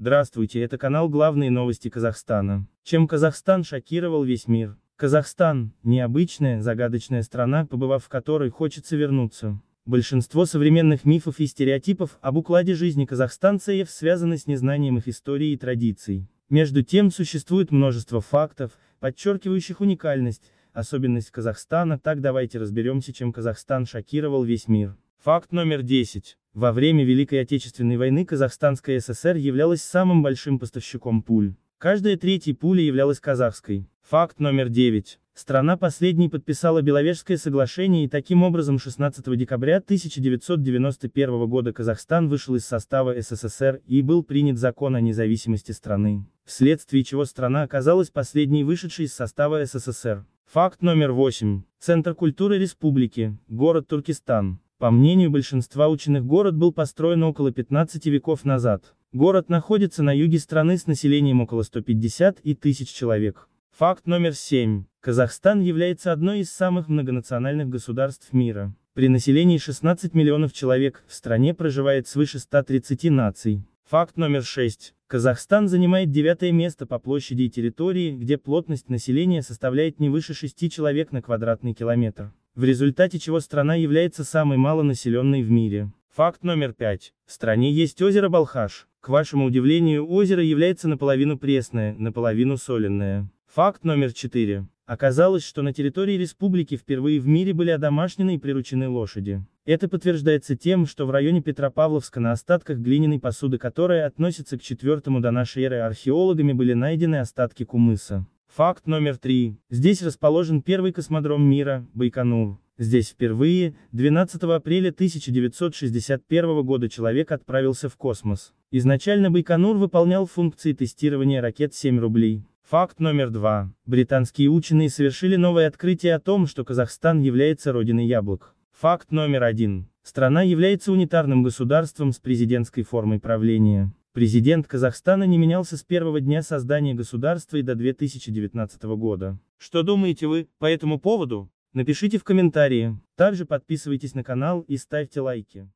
Здравствуйте, это канал «Главные новости Казахстана». Чем Казахстан шокировал весь мир? Казахстан – необычная, загадочная страна, побывав в которой хочется вернуться. Большинство современных мифов и стереотипов об укладе жизни казахстанцев связаны с незнанием их истории и традиций. Между тем существует множество фактов, подчеркивающих уникальность, особенность Казахстана, так давайте разберемся, чем Казахстан шокировал весь мир. Факт номер 10. Во время Великой Отечественной войны Казахстанская ССР являлась самым большим поставщиком пуль. Каждая третья пуля являлась казахской. Факт номер 9. Страна последней подписала Беловежское соглашение и таким образом 16 декабря 1991 года Казахстан вышел из состава СССР и был принят закон о независимости страны, вследствие чего страна оказалась последней вышедшей из состава СССР. Факт номер 8. Центр культуры республики, город Туркестан. По мнению большинства ученых, город был построен около 15 веков назад. Город находится на юге страны с населением около 150 и тысяч человек. Факт номер 7. Казахстан является одной из самых многонациональных государств мира. При населении 16 миллионов человек в стране проживает свыше 130 наций. Факт номер 6. Казахстан занимает девятое место по площади и территории, где плотность населения составляет не выше 6 человек на квадратный километр в результате чего страна является самой малонаселенной в мире. Факт номер пять. В стране есть озеро Балхаш. К вашему удивлению, озеро является наполовину пресное, наполовину соленое. Факт номер четыре. Оказалось, что на территории республики впервые в мире были одомашнены и приручены лошади. Это подтверждается тем, что в районе Петропавловска на остатках глиняной посуды, которая относится к четвертому до нашей эры археологами были найдены остатки кумыса. Факт номер три. Здесь расположен первый космодром мира, Байконур. Здесь впервые, 12 апреля 1961 года человек отправился в космос. Изначально Байконур выполнял функции тестирования ракет 7 рублей. Факт номер два. Британские ученые совершили новое открытие о том, что Казахстан является родиной яблок. Факт номер один. Страна является унитарным государством с президентской формой правления. Президент Казахстана не менялся с первого дня создания государства и до 2019 года. Что думаете вы по этому поводу? Напишите в комментарии. Также подписывайтесь на канал и ставьте лайки.